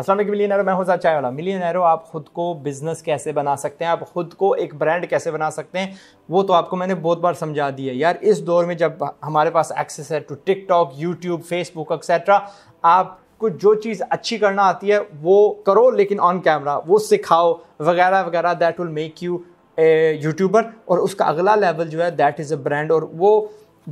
असल के मिलियनर मैं हो चाय वाला मिलियनरो आप खुद को बिज़नेस कैसे बना सकते हैं आप खुद को एक ब्रांड कैसे बना सकते हैं वो तो आपको मैंने बहुत बार समझा दिया यार इस दौर में जब हमारे पास एक्सेस है to TikTok YouTube Facebook etcetera आप जो चीज़ अच्छी करना आती है वो करो लेकिन ऑन कैमरा वो सिखाओ वगैरह वगैरह that will make you YouTuber और उसका अगला लेवल जो है दैट इज़ अ ब्रांड और वो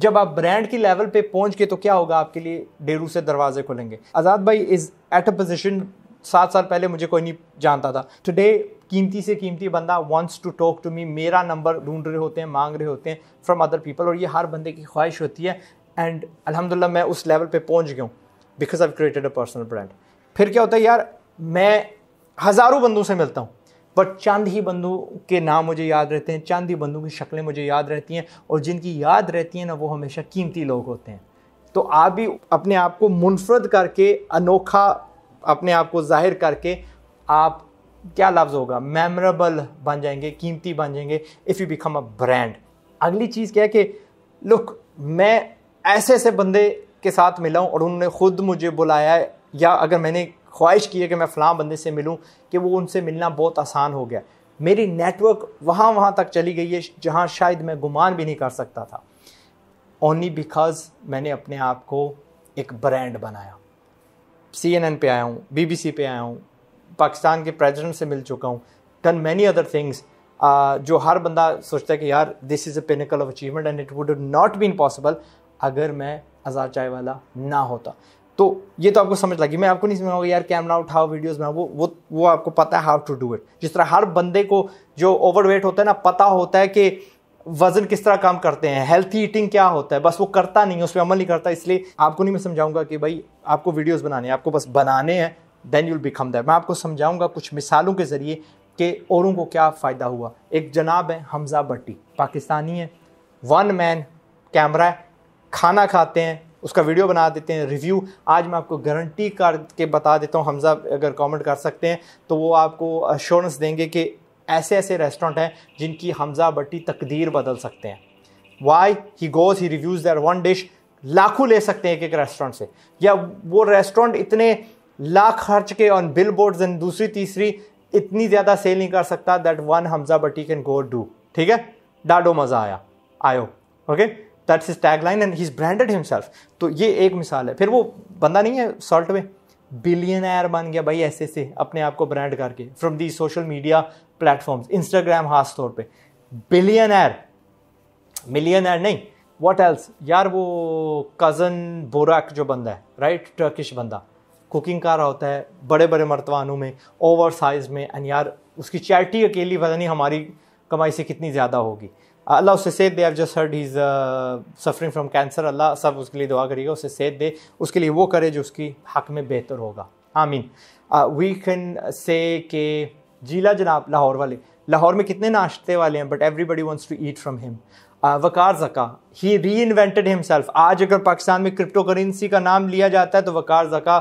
जब आप ब्रांड की लेवल पे पहुंच गए तो क्या होगा आपके लिए डेरू से दरवाजे खुलेंगे आज़ाद भाई इज़ एट अ पोजिशन सात साल पहले मुझे कोई नहीं जानता था टुडे कीमती से कीमती बंदा wants to talk to me मेरा नंबर ढूंढ रहे होते हैं मांग रहे होते हैं फ्रॉम अदर पीपल और ये हर बंदे की ख्वाहिश होती है एंड अलहमदिल्ला मैं उस लेवल पे पहुंच गया हूँ because I created a personal brand फिर क्या होता है यार मैं हज़ारों बंदों से मिलता हूँ बट चांद ही बंधु के नाम मुझे याद रहते हैं चांद ही बंधु की शक्लें मुझे याद रहती हैं और जिनकी याद रहती हैं ना वो हमेशा कीमती लोग होते हैं तो आप भी अपने आप को मुनफरद करके अनोखा अपने आप को जाहिर करके आप क्या लफ्ज़ होगा मेमोरेबल बन जाएंगे कीमती बन जाएंगे if you become a brand अगली चीज़ क्या है कि लुक मैं ऐसे ऐसे बंदे के साथ मिला हूँ और उन्होंने ख़ुद मुझे बुलाया है या अगर मैंने ख्वाहिश की है कि मैं फ़लाँ बंदे से मिलूँ कि वो उनसे मिलना बहुत आसान हो गया मेरी नेटवर्क वहाँ वहाँ तक चली गई है जहाँ शायद मैं गुमान भी नहीं कर सकता था ओनली बिकॉज मैंने अपने आप को एक ब्रांड बनाया सी एन एन पे आया हूँ बी बी सी पे आया हूँ पाकिस्तान के प्रेजिडेंट से मिल चुका हूँ डन मैनी अदर थिंग्स जो हर बंदा सोचता है कि यार this is a pinnacle of achievement and it would not been possible अगर मैं आज़ाद चाय वाला ना होता तो ये तो आपको समझ लगी मैं आपको नहीं समझाऊंगा यार कैमरा उठाओ वीडियोस में वो वो वो आपको पता है हाउ टू डू इट जिस तरह हर बंदे को जो ओवरवेट होता है ना पता होता है कि वजन किस तरह काम करते हैं हेल्थी ईटिंग क्या होता है बस वो करता नहीं है उस पर अमल नहीं करता इसलिए आपको नहीं मैं समझाऊंगा कि भाई आपको वीडियोज़ बनाने हैं आपको बस बनाने हैं देन यूल बिकम दैट मैं आपको समझाऊंगा कुछ मिसालों के ज़रिए कि औरों को क्या फ़ायदा हुआ एक जनाब है हमज़ा भट्टी पाकिस्तानी है वन मैन कैमरा है खाना खाते हैं उसका वीडियो बना देते हैं रिव्यू आज मैं आपको गारंटी के बता देता हूँ हमज़ा अगर कमेंट कर सकते हैं तो वो आपको अश्योरेंस देंगे कि ऐसे ऐसे रेस्टोरेंट हैं जिनकी हमज़ा बट्टी तकदीर बदल सकते हैं why he goes he reviews their one dish लाखों ले सकते हैं एक एक रेस्टोरेंट से या वो रेस्टोरेंट इतने लाख खर्च के ऑन बिल बोर्ड एंड दूसरी तीसरी इतनी ज़्यादा सेल नहीं कर सकता that one Hamza Batti can go do ठीक है डाडो मज़ा आया आयो okay that's is tag line and he branded himself तो ये एक मिसाल है फिर वो बंदा नहीं है सॉल्ट में एयर बन गया भाई ऐसे ऐसे अपने आप को ब्रांड करके from the social media platform Instagram खास तौर पर बिलियन एयर मिलियन एयर नहीं वॉट एल्स यार वो कज़न बोराक जो बंदा है राइट टर्किश बंदा कुकिंग कर रहा होता है बड़े बड़े मरतवानों में ओवर साइज में एंड यार उसकी चैरिटी अकेली पता नहीं हमारी कमाई से कितनी ज़्यादा होगी अल्लाह उसे सेहत दे just heard is suffering from cancer Allah सब उसके लिए दुआ करिएगा उसे सेहत दे उसके लिए वो करे जो उसकी हक में बेहतर होगा आमीन वी कैन से के जीला जनाब लाहौर वाले लाहौर में कितने नाश्ते वाले हैं but everybody wants to eat from him Waqar Zaka he री इन्वेंटेड हिमसेल्फ आज अगर पाकिस्तान में क्रिप्टो करेंसी का नाम लिया जाता है तो वकार जका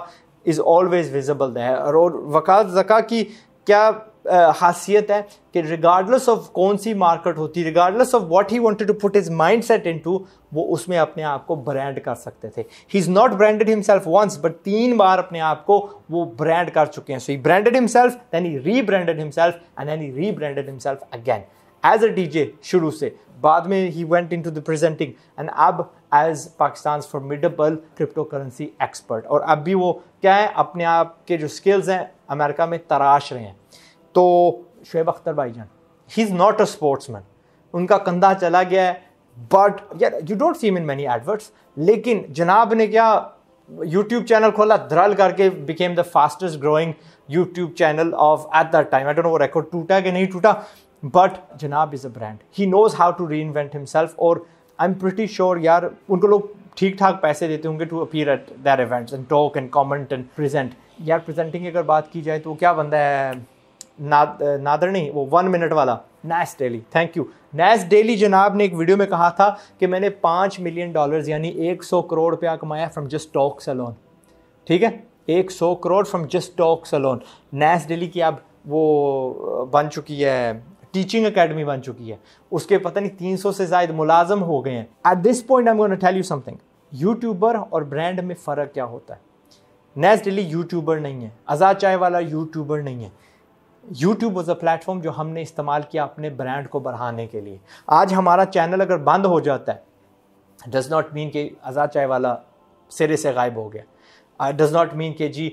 इज़ ऑलवेज विजिबल दैर और वकार जका की क्या खासियत है कि रिगार्डलेस ऑफ कौन सी मार्केट होती regardless of what he wanted to put is mindset into वो उसमें अपने आप को ब्रांड कर सकते थे he is not branded himself once but तीन बार अपने आप को वो ब्रांड कर चुके हैं so he branded himself then he rebranded himself and then he rebranded himself again as a DJ शुरू से बाद में he went into the presenting and अब as Pakistan formidable cryptocurrency expert और अब भी वो क्या है अपने आप के जो स्किल्स हैं अमेरिका में तराश रहे हैं तो शुएब अख्तर भाईजान he is not a sportsman उनका कंधा चला गया है बट यार you don't seem in many adverts लेकिन जनाब ने क्या यूट्यूब चैनल खोला धरल करके became the fastest growing YouTube channel of at that time I don't know वो रिकॉर्ड टूटा कि नहीं टूटा बट जनाब is a brand he knows how to reinvent himself और आई एम प्रिटी श्योर यार उनको लोग ठीक ठाक पैसे देते होंगे to appear at their events and talk and comment and present यार प्रेजेंटिंग की अगर बात की जाए तो क्या बंदा है नादरणी वो वन मिनट वाला Nas Daily thank you Nas Daily जनाब ने एक वीडियो में कहा था कि मैंने पाँच मिलियन डॉलर्स यानी एक सौ करोड़ रुपया कमाया फ्रॉम जस्ट टॉक सलोन ठीक है एक सौ crore from just talk salon Nas Daily की अब वो बन चुकी है टीचिंग अकेडमी बन चुकी है उसके पता नहीं तीन सौ से ज्यादा मुलाजम हो गए हैं at this point I am tell you something YouTuber और ब्रांड में फ़र्क क्या होता है नेस डेली यूट्यूबर नहीं है आज़ाद चाय वाला यूट्यूबर नहीं है यूट्यूब वॉज अ प्लेटफॉर्म जो हमने इस्तेमाल किया अपने ब्रांड को बढ़ाने के लिए आज हमारा चैनल अगर बंद हो जाता है डज नॉट मीन कि आज़ाद चाय वाला सिरे से गायब हो गया डज नॉट मीन कि जी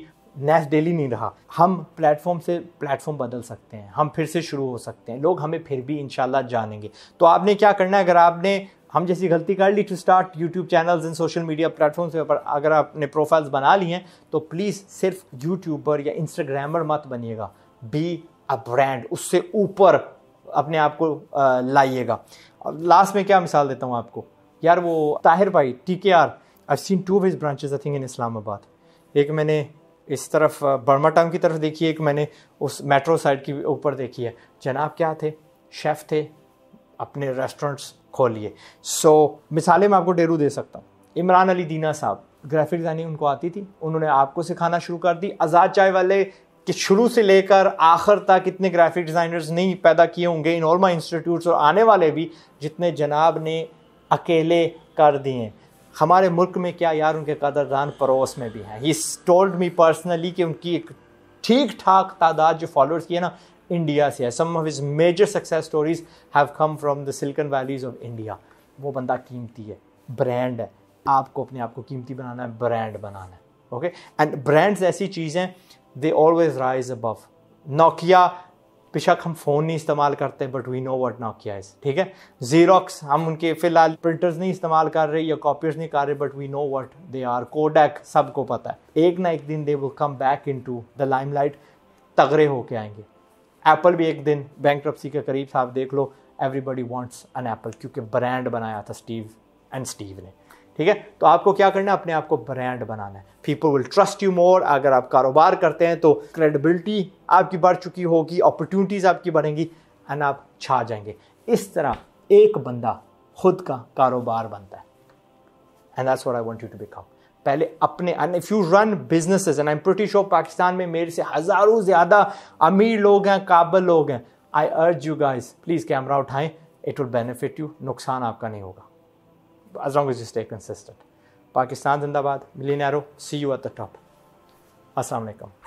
नेस डेली नहीं रहा हम प्लेटफॉर्म से प्लेटफॉर्म बदल सकते हैं हम फिर से शुरू हो सकते हैं लोग हमें फिर भी इनशाला जानेंगे तो आपने क्या करना है अगर आपने हम जैसी गलती कर ली to start YouTube channels and social media platforms पर अगर आपने प्रोफाइल्स बना ली हैं तो प्लीज़ सिर्फ यूट्यूबर या इंस्टाग्रामर मत बनिएगा बी अ ब्रांड उससे ऊपर अपने आप को लाइएगा लास्ट में क्या मिसाल देता हूँ आपको यार वो ताहिर भाई T K R I seen two of his branches I think in Islamabad एक मैंने इस तरफ बर्मा टाउन की तरफ देखी है एक मैंने उस मेट्रो साइड की ऊपर देखी है जनाब क्या थे शेफ़ थे अपने रेस्टोरेंट्स खोलिए सो so, मिसालें मैं आपको डेरू दे सकता हूँ इमरान अली दीना साहब ग्राफिक डिज़ाइनिंग उनको आती थी उन्होंने आपको सिखाना शुरू कर दी आज़ाद चाय वाले कि शुरू से लेकर आखिर तक इतने ग्राफिक डिज़ाइनर्स नहीं पैदा किए होंगे इन और इंस्टीट्यूट्स और आने वाले भी जितने जनाब ने अकेले कर दिए हमारे मुल्क में क्या यार उनके कदरदान पड़ोस में भी हैं ही टोल्ड मी पर्सनली कि उनकी एक ठीक ठाक तादाद जो फॉलोअर्स की है ना इंडिया से है some of his major success stories have come from the silicon valleys of India वो बंदा कीमती है ब्रांड है आपको अपने आप को कीमती बनाना है ब्रांड बनाना है ओके एंड ब्रांड्स ऐसी चीज़ें they always rise above Nokia बेशक हम फ़ोन नहीं इस्तेमाल करते but we know what Nokia is ठीक है जीरोक्स हम उनके फ़िलहाल प्रिंटर्स नहीं इस्तेमाल कर रहे या कॉपीज नहीं कर रहे but we know what they are Kodak सबको पता है एक ना एक दिन दे वो come back into the limelight तगड़े होके आएंगे एप्पल भी एक दिन बैंक के करीब साहब देख लो एवरीबडी वॉन्ट्स एन एप्पल क्योंकि ब्रांड बनाया था स्टीव एंड स्टीव ने ठीक है तो आपको क्या करना है अपने आप को ब्रांड बनाना है people will trust you more अगर आप कारोबार करते हैं तो क्रेडिबिलिटी आपकी बढ़ चुकी होगी अपॉर्चुनिटीज़ आपकी बढ़ेंगी एंड आप छा जाएंगे इस तरह एक बंदा खुद का कारोबार बनता है and that's what I want you to become पहले अपने and if you run business and I am pretty sure Pakistan में मेरे से हज़ारों ज़्यादा अमीर लोग हैं काबिल लोग हैं I urge you guys please camera उठाएं इट विल बेनिफिट यू नुकसान आपका नहीं होगा as long as you stay consistent. Pakistan Zindabad, Millionaire, see you at the top. Assalamu alaikum.